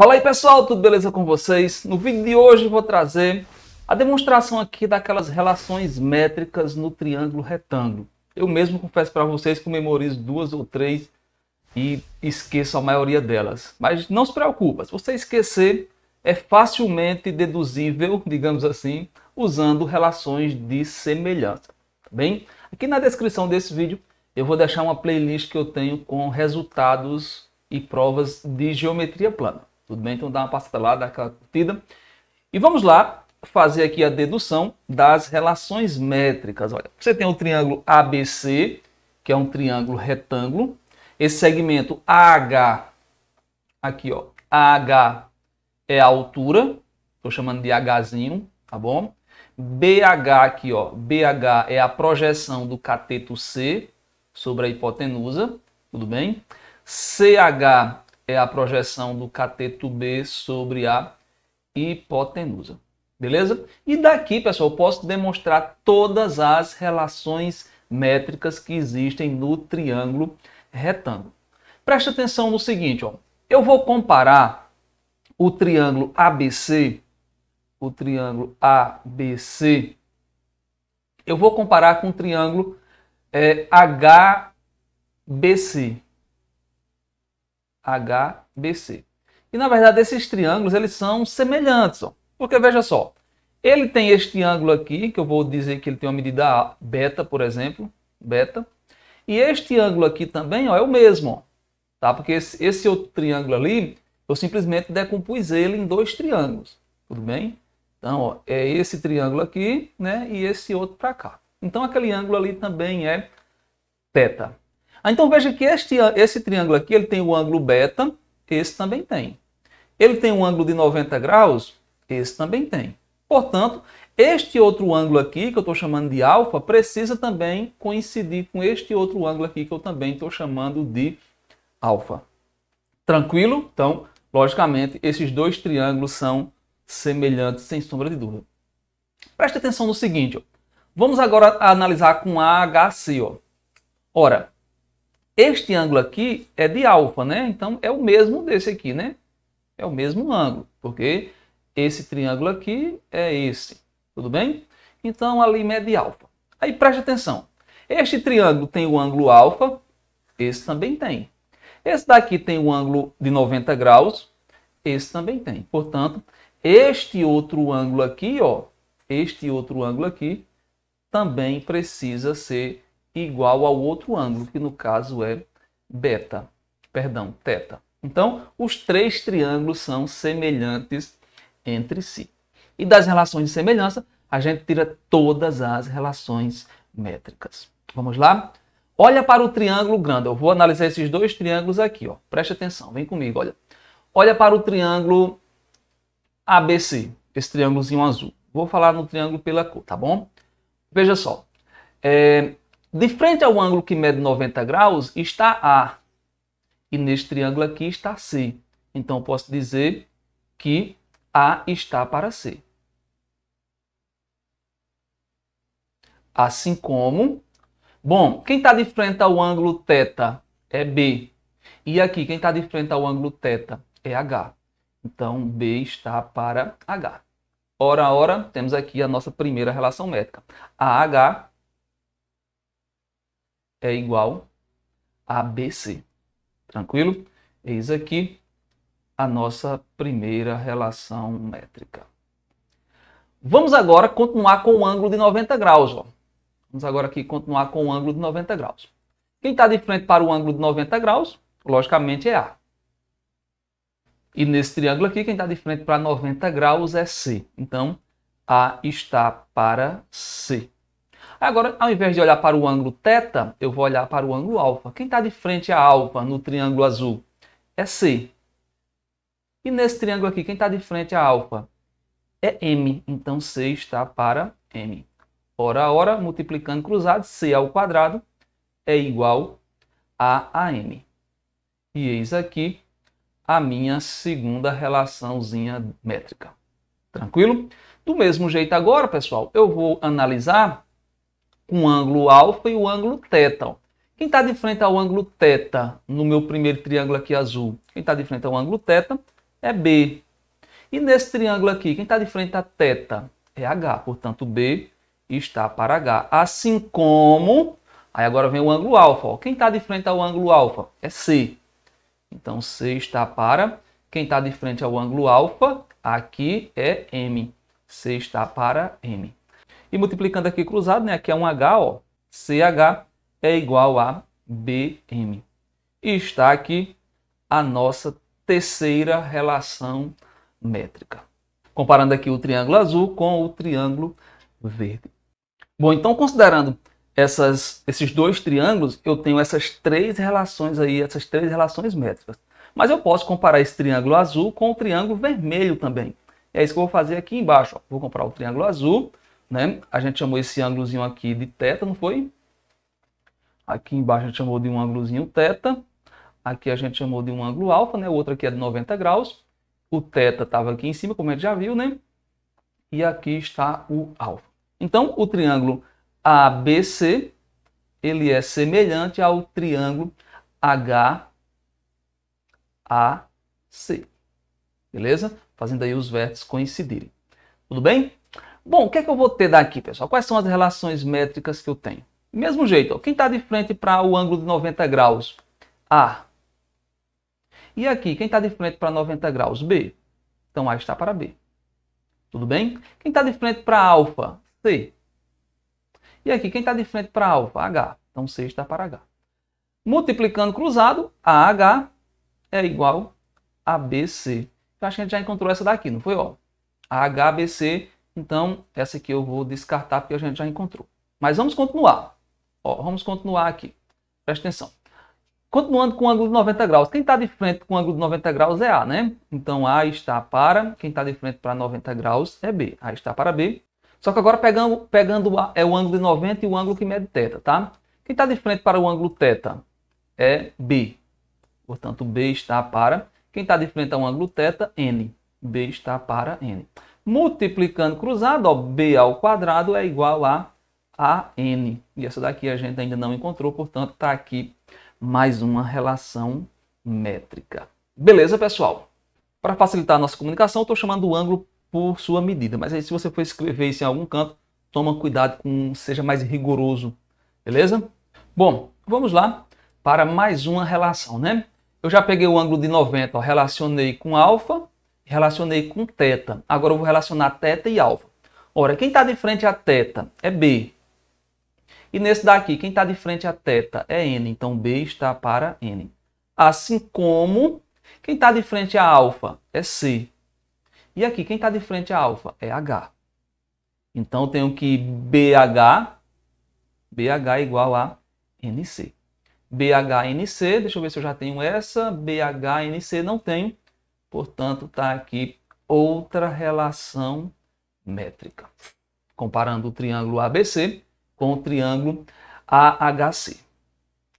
Fala aí pessoal, tudo beleza com vocês? No vídeo de hoje vou trazer a demonstração aqui daquelas relações métricas no triângulo retângulo. Eu mesmo confesso para vocês que memorizo duas ou três e esqueço a maioria delas. Mas não se preocupe, se você esquecer, é facilmente deduzível, digamos assim, usando relações de semelhança, tá bem? Aqui na descrição desse vídeo eu vou deixar uma playlist que eu tenho com resultados e provas de geometria plana. Tudo bem? Então dá uma passada lá, dá aquela curtida. E vamos lá fazer aqui a dedução das relações métricas. Olha, você tem o triângulo ABC, que é um triângulo retângulo. Esse segmento AH, aqui ó, AH é a altura, estou chamando de Hzinho, tá bom? BH aqui ó, BH é a projeção do cateto C sobre a hipotenusa, tudo bem? CH é a projeção do cateto B sobre a hipotenusa. Beleza? E daqui, pessoal, eu posso demonstrar todas as relações métricas que existem no triângulo retângulo. Preste atenção no seguinte, ó. Eu vou comparar o triângulo ABC, o triângulo ABC, eu vou comparar com o triângulo é, HBC. HBC. E na verdade esses triângulos eles são semelhantes, ó. porque veja só, ele tem este ângulo aqui, que eu vou dizer que ele tem uma medida beta, por exemplo, beta. E este ângulo aqui também ó, é o mesmo, ó, tá? porque esse, esse outro triângulo ali, eu simplesmente decompus ele em dois triângulos, tudo bem? Então, ó, é esse triângulo aqui né, e esse outro para cá. Então, aquele ângulo ali também é teta. Ah, então veja que este, esse triângulo aqui ele tem o ângulo beta, esse também tem. Ele tem um ângulo de 90 graus, esse também tem. Portanto, este outro ângulo aqui, que eu estou chamando de alfa, precisa também coincidir com este outro ângulo aqui, que eu também estou chamando de alfa. Tranquilo? Então, logicamente, esses dois triângulos são semelhantes, sem sombra de dúvida. Preste atenção no seguinte. Ó. Vamos agora analisar com AHC. Ó. Ora, este ângulo aqui é de alfa, né? Então é o mesmo desse aqui, né? É o mesmo ângulo, porque esse triângulo aqui é esse, tudo bem? Então a lima é de alfa. Aí preste atenção. Este triângulo tem o ângulo alfa, esse também tem. Esse daqui tem o ângulo de 90 graus, esse também tem. Portanto, este outro ângulo aqui, ó, este outro ângulo aqui também precisa ser igual ao outro ângulo, que no caso é beta, perdão, teta. Então, os três triângulos são semelhantes entre si. E das relações de semelhança, a gente tira todas as relações métricas. Vamos lá? Olha para o triângulo grande. Eu vou analisar esses dois triângulos aqui. Ó. Preste atenção, vem comigo, olha. Olha para o triângulo ABC, esse triângulozinho azul. Vou falar no triângulo pela cor, tá bom? Veja só. É, de frente ao ângulo que mede 90 graus está A. E neste triângulo aqui está C. Então posso dizer que A está para C. Assim como. Bom, quem está de frente ao ângulo θ é B. E aqui, quem está de frente ao ângulo θ é H. Então, B está para H. Ora, ora, temos aqui a nossa primeira relação métrica. AH é igual a BC. Tranquilo? Eis aqui a nossa primeira relação métrica. Vamos agora continuar com o ângulo de 90 graus. Ó. Vamos agora aqui continuar com o ângulo de 90 graus. Quem está de frente para o ângulo de 90 graus, logicamente, é A. E nesse triângulo aqui, quem está de frente para 90 graus é C. Então, A está para C. Agora, ao invés de olhar para o ângulo θ, eu vou olhar para o ângulo alfa. Quem está de frente a alfa no triângulo azul é C. E nesse triângulo aqui, quem está de frente a alfa é M. Então, C está para M. Ora, ora, multiplicando cruzado, C ao quadrado é igual a AM. E eis aqui a minha segunda relaçãozinha métrica. Tranquilo? Do mesmo jeito agora, pessoal, eu vou analisar com o ângulo alfa e o ângulo teta. Quem está de frente ao ângulo teta no meu primeiro triângulo aqui azul? Quem está de frente ao ângulo teta é B. E nesse triângulo aqui, quem está de frente a teta é H. Portanto, B está para H. Assim como... Aí agora vem o ângulo alfa. Ó. Quem está de frente ao ângulo alfa é C. Então, C está para... Quem está de frente ao ângulo alfa, aqui é M. C está para M. E multiplicando aqui cruzado, né? Aqui é um H, ó. CH é igual a BM. E está aqui a nossa terceira relação métrica. Comparando aqui o triângulo azul com o triângulo verde. Bom, então considerando essas, esses dois triângulos, eu tenho essas três relações aí, essas três relações métricas. Mas eu posso comparar esse triângulo azul com o triângulo vermelho também. É isso que eu vou fazer aqui embaixo. Ó. Vou comparar o triângulo azul né? A gente chamou esse ângulozinho aqui de θ, não foi? Aqui embaixo a gente chamou de um ângulozinho θ. Aqui a gente chamou de um ângulo alfa, né? O outro aqui é de 90 graus. O θ estava aqui em cima, como a gente já viu, né? E aqui está o alfa. Então, o triângulo ABC, ele é semelhante ao triângulo HAC. Beleza? Fazendo aí os vértices coincidirem. Tudo bem? Bom, o que é que eu vou ter daqui, pessoal? Quais são as relações métricas que eu tenho? mesmo jeito, ó, quem está de frente para o ângulo de 90 graus? A. E aqui, quem está de frente para 90 graus? B. Então A está para B. Tudo bem? Quem está de frente para alfa? C. E aqui, quem está de frente para alfa? H. Então C está para H. Multiplicando cruzado, AH é igual a BC. Eu acho que a gente já encontrou essa daqui, não foi? AHBC então, essa aqui eu vou descartar porque a gente já encontrou. Mas vamos continuar. Ó, vamos continuar aqui. Presta atenção. Continuando com o ângulo de 90 graus. Quem está de frente com o ângulo de 90 graus é A, né? Então, A está para. Quem está de frente para 90 graus é B. A está para B. Só que agora pegando, pegando a, é o ângulo de 90 e o ângulo que mede θ, tá? Quem está de frente para o ângulo θ é B. Portanto, B está para... Quem está de frente ao ângulo θ, N. B está para N. Multiplicando cruzado, ó, b ao quadrado é igual a AN. E essa daqui a gente ainda não encontrou, portanto, está aqui mais uma relação métrica. Beleza, pessoal? Para facilitar a nossa comunicação, estou chamando o ângulo por sua medida. Mas aí, se você for escrever isso em algum canto, toma cuidado com seja mais rigoroso, beleza? Bom, vamos lá para mais uma relação, né? Eu já peguei o ângulo de 90, ó, relacionei com alfa, relacionei com teta. Agora eu vou relacionar teta e alfa. Ora, quem está de frente a teta é B. E nesse daqui, quem está de frente a teta é N. Então, B está para N. Assim como quem está de frente a alfa é C. E aqui, quem está de frente a alfa é H. Então, eu tenho que BH, BH igual a NC. BHNC, deixa eu ver se eu já tenho essa. BHNC não tenho. Portanto, está aqui outra relação métrica, comparando o triângulo ABC com o triângulo AHC.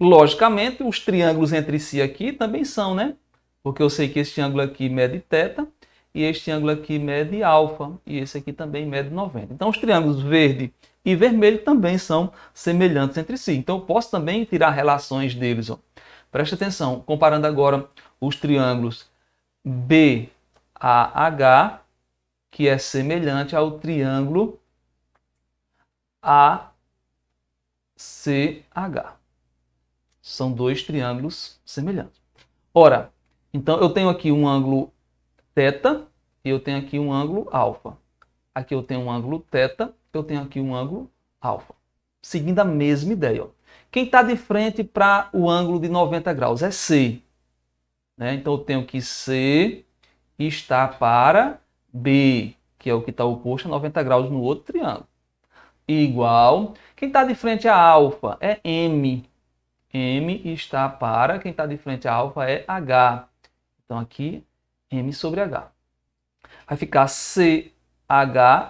Logicamente, os triângulos entre si aqui também são, né? Porque eu sei que este ângulo aqui mede θ e este ângulo aqui mede alfa e esse aqui também mede 90. Então, os triângulos verde e vermelho também são semelhantes entre si. Então, eu posso também tirar relações deles. Ó. Presta atenção, comparando agora os triângulos BAH, que é semelhante ao triângulo ACH. São dois triângulos semelhantes. Ora, então eu tenho aqui um ângulo θ e eu tenho aqui um ângulo alfa. Aqui eu tenho um ângulo θ, eu tenho aqui um ângulo alfa. Seguindo a mesma ideia. Ó. Quem está de frente para o ângulo de 90 graus é C. Né? Então eu tenho que C está para B, que é o que está oposto a 90 graus no outro triângulo. Igual. Quem está de frente a alfa é M. M está para, quem está de frente a alfa é H. Então aqui, M sobre H. Vai ficar CH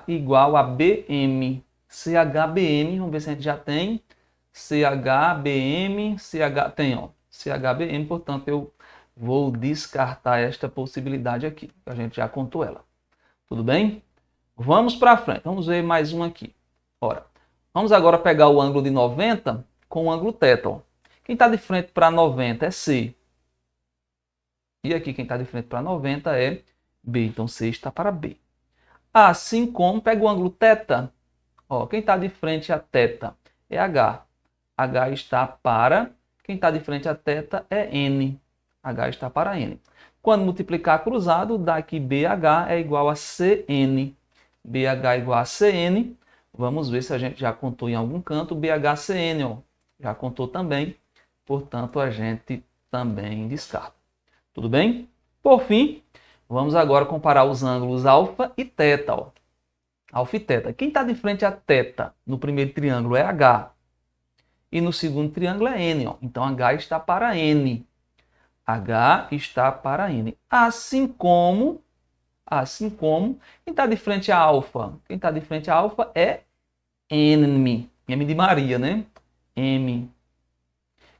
igual a BM. CHBM, vamos ver se a gente já tem. CHBM, CH, tem, ó. CHBM, portanto, eu vou descartar esta possibilidade aqui. A gente já contou ela. Tudo bem? Vamos para frente. Vamos ver mais um aqui. Ora, vamos agora pegar o ângulo de 90 com o ângulo θ. Quem está de frente para 90 é C. E aqui quem está de frente para 90 é B. Então C está para B. Assim como pega o ângulo θ. quem está de frente a θ é H. H está para... Quem está de frente a θ é N. H está para N. Quando multiplicar cruzado, dá que BH é igual a CN. BH é igual a CN. Vamos ver se a gente já contou em algum canto. BHCN, ó, já contou também. Portanto, a gente também descarta. Tudo bem? Por fim, vamos agora comparar os ângulos alfa e teta. Ó. Alfa e teta. Quem está de frente a teta no primeiro triângulo é H. E no segundo triângulo é N. Ó. Então, H está para N. H está para N. Assim como, assim como, quem está de frente a alfa? Quem está de frente a alfa é M. M de Maria, né? M.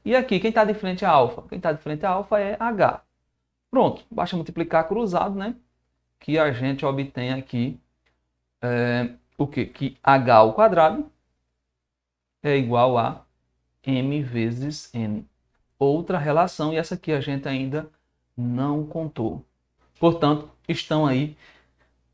E aqui, quem está de frente a alfa? Quem está de frente a alfa é H. Pronto, basta multiplicar cruzado, né? Que a gente obtém aqui é, o quê? Que H ao quadrado é igual a M vezes N outra relação e essa aqui a gente ainda não contou. Portanto, estão aí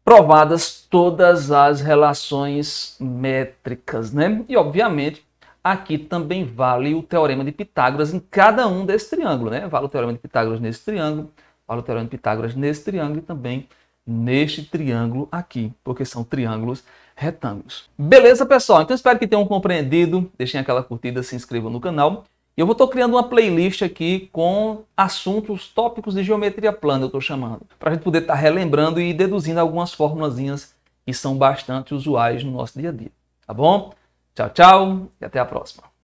provadas todas as relações métricas, né? E obviamente, aqui também vale o teorema de Pitágoras em cada um desse triângulo, né? Vale o teorema de Pitágoras nesse triângulo, vale o teorema de Pitágoras nesse triângulo e também neste triângulo aqui, porque são triângulos retângulos. Beleza, pessoal? Então espero que tenham compreendido. Deixem aquela curtida, se inscrevam no canal e eu vou estou criando uma playlist aqui com assuntos, tópicos de geometria plana, eu estou chamando, para a gente poder estar tá relembrando e deduzindo algumas formulazinhas que são bastante usuais no nosso dia a dia. Tá bom? Tchau, tchau e até a próxima.